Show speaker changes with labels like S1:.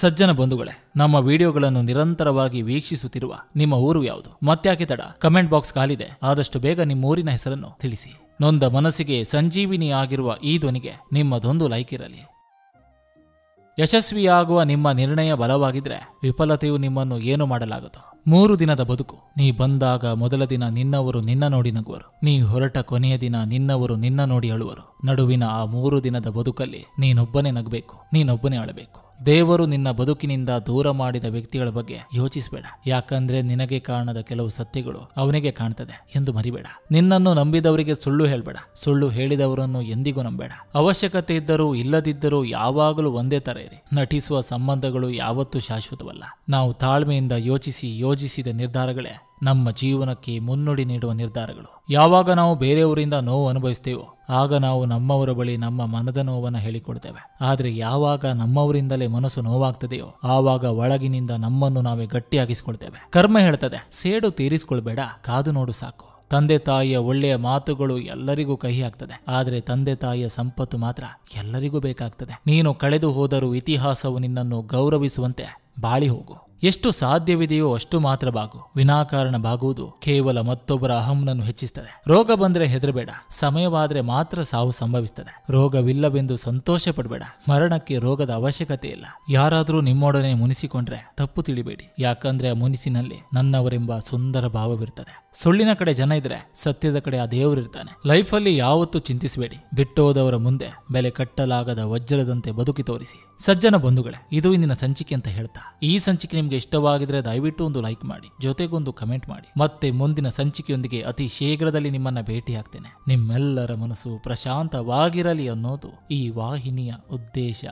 S1: ಸಜ್ಜನ ಬಂಧುಗಳೇ ನಮ್ಮ ವಿಡಿಯೋಗಳನ್ನು ನಿರಂತರವಾಗಿ ವೀಕ್ಷಿಸುತ್ತಿರುವ ನಿಮ್ಮ ಊರು ಯಾವುದು ಮತ್ತ್ಯಾಕೆ ತಡ ಕಮೆಂಟ್ ಬಾಕ್ಸ್ ಕಾಲಿದೆ ಆದಷ್ಟು ಬೇಗ ನಿಮ್ಮ ಊರಿನ ಹೆಸರನ್ನು ತಿಳಿಸಿ ನೊಂದ ಮನಸ್ಸಿಗೆ ಸಂಜೀವಿನಿ ಆಗಿರುವ ಈ ಧ್ವನಿಗೆ ನಿಮ್ಮದೊಂದು ಲೈಕ್ ಇರಲಿ ಯಶಸ್ವಿಯಾಗುವ ನಿಮ್ಮ ನಿರ್ಣಯ ಬಲವಾಗಿದ್ರೆ ವಿಫಲತೆಯು ನಿಮ್ಮನ್ನು ಏನು ಮಾಡಲಾಗದು ಮೂರು ದಿನದ ಬದುಕು ನೀ ಬಂದಾಗ ಮೊದಲ ದಿನ ನಿನ್ನವರು ನಿನ್ನ ನೋಡಿ ನಗುವರು ನೀ ಹೊರಟ ಕೊನೆಯ ದಿನ ನಿನ್ನವರು ನಿನ್ನ ನೋಡಿ ಅಳುವರು ನಡುವಿನ ಆ ಮೂರು ದಿನದ ಬದುಕಲ್ಲಿ ನೀನೊಬ್ಬನೇ ನಗಬೇಕು ನೀನೊಬ್ಬನೇ ಅಳಬೇಕು ದೇವರು ನಿನ್ನ ಬದುಕಿನಿಂದ ದೂರ ಮಾಡಿದ ವ್ಯಕ್ತಿಗಳ ಬಗ್ಗೆ ಯೋಚಿಸಬೇಡ ಯಾಕಂದ್ರೆ ನಿನಗೆ ಕಾಣದ ಕೆಲವು ಸತ್ಯಗಳು ಅವನಿಗೆ ಕಾಣ್ತದೆ ಎಂದು ಮರಿಬೇಡ ನಿನ್ನನ್ನು ನಂಬಿದವರಿಗೆ ಸುಳ್ಳು ಹೇಳಬೇಡ ಸುಳ್ಳು ಹೇಳಿದವರನ್ನು ಎಂದಿಗೂ ನಂಬೇಡ ಅವಶ್ಯಕತೆ ಇದ್ದರೂ ಇಲ್ಲದಿದ್ದರೂ ಯಾವಾಗಲೂ ಒಂದೇ ತರ ಇರಿ ನಟಿಸುವ ಸಂಬಂಧಗಳು ಯಾವತ್ತೂ ಶಾಶ್ವತವಲ್ಲ ನಾವು ತಾಳ್ಮೆಯಿಂದ ಯೋಚಿಸಿ ಯೋಜಿಸಿದ ನಿರ್ಧಾರಗಳೇ ನಮ್ಮ ಜೀವನಕ್ಕೆ ಮುನ್ನುಡಿ ನೀಡುವ ನಿರ್ಧಾರಗಳು ಯಾವಾಗ ನಾವು ಬೇರೆಯವರಿಂದ ನೋವು ಅನುಭವಿಸ್ತೇವೋ ಆಗ ನಾವು ನಮ್ಮವರ ಬಳಿ ನಮ್ಮ ಮನದ ನೋವನ್ನು ಹೇಳಿಕೊಡ್ತೇವೆ ಆದರೆ ಯಾವಾಗ ನಮ್ಮವರಿಂದಲೇ ಮನಸ್ಸು ನೋವಾಗ್ತದೆಯೋ ಆವಾಗ ಒಳಗಿನಿಂದ ನಮ್ಮನ್ನು ನಾವೇ ಗಟ್ಟಿಯಾಗಿಸಿಕೊಳ್ತೇವೆ ಕರ್ಮ ಹೇಳ್ತದೆ ಸೇಡು ತೀರಿಸಿಕೊಳ್ಬೇಡ ಕಾದು ನೋಡು ಸಾಕು ತಂದೆ ತಾಯಿಯ ಒಳ್ಳೆಯ ಮಾತುಗಳು ಎಲ್ಲರಿಗೂ ಕಹಿ ಆಗ್ತದೆ ಆದರೆ ತಂದೆ ತಾಯಿಯ ಸಂಪತ್ತು ಮಾತ್ರ ಎಲ್ಲರಿಗೂ ಬೇಕಾಗ್ತದೆ ನೀನು ಕಳೆದು ಹೋದರೂ ಇತಿಹಾಸವು ನಿನ್ನನ್ನು ಗೌರವಿಸುವಂತೆ ಬಾಳಿ ಹೋಗು ಎಷ್ಟು ಸಾಧ್ಯವಿದೆಯೋ ಅಷ್ಟು ಮಾತ್ರ ಬಾಗು ವಿನಾಕಾರಣ ಬಾಗುವುದು ಕೇವಲ ಮತ್ತೊಬ್ಬರ ಅಹಂನನ್ನು ಹೆಚ್ಚಿಸುತ್ತದೆ ರೋಗ ಬಂದ್ರೆ ಹೆದರಬೇಡ ಸಮಯವಾದ್ರೆ ಮಾತ್ರ ಸಾವು ಸಂಭವಿಸುತ್ತದೆ ರೋಗವಿಲ್ಲವೆಂದು ಸಂತೋಷ ಪಡಬೇಡ ಮರಣಕ್ಕೆ ರೋಗದ ಅವಶ್ಯಕತೆ ಇಲ್ಲ ಯಾರಾದರೂ ನಿಮ್ಮೊಡನೆ ಮುನಿಸಿಕೊಂಡ್ರೆ ತಪ್ಪು ತಿಳಿಬೇಡಿ ಯಾಕಂದ್ರೆ ಆ ಮುನಿಸಿನಲ್ಲಿ ನನ್ನವರೆಂಬ ಸುಂದರ ಭಾವವಿರುತ್ತದೆ ಸುಳ್ಳಿನ ಕಡೆ ಜನ ಇದ್ರೆ ಸತ್ಯದ ಕಡೆ ಆ ದೇವರಿರ್ತಾನೆ ಲೈಫಲ್ಲಿ ಯಾವತ್ತೂ ಚಿಂತಿಸಬೇಡಿ ಬಿಟ್ಟೋದವರ ಮುಂದೆ ಬೆಲೆ ಕಟ್ಟಲಾಗದ ವಜ್ರದಂತೆ ಬದುಕಿ ತೋರಿಸಿ ಸಜ್ಜನ ಬಂಧುಗಳೇ ಇದು ಇಂದಿನ ಸಂಚಿಕೆ ಅಂತ ಹೇಳ್ತಾ ಈ ಸಂಚಿಕೆ ನಿಮ್ಗೆ ನಿಮಗೆ ಇಷ್ಟವಾಗಿದ್ರೆ ದಯವಿಟ್ಟು ಒಂದು ಲೈಕ್ ಮಾಡಿ ಜೊತೆಗೊಂದು ಕಮೆಂಟ್ ಮಾಡಿ ಮತ್ತೆ ಮುಂದಿನ ಸಂಚಿಕೆಯೊಂದಿಗೆ ಅತಿ ಶೀಘ್ರದಲ್ಲಿ ನಿಮ್ಮನ್ನ ಭೇಟಿಯಾಗ್ತೇನೆ ನಿಮ್ಮೆಲ್ಲರ ಮನಸ್ಸು ಪ್ರಶಾಂತವಾಗಿರಲಿ ಅನ್ನೋದು ಈ ವಾಹಿನಿಯ ಉದ್ದೇಶ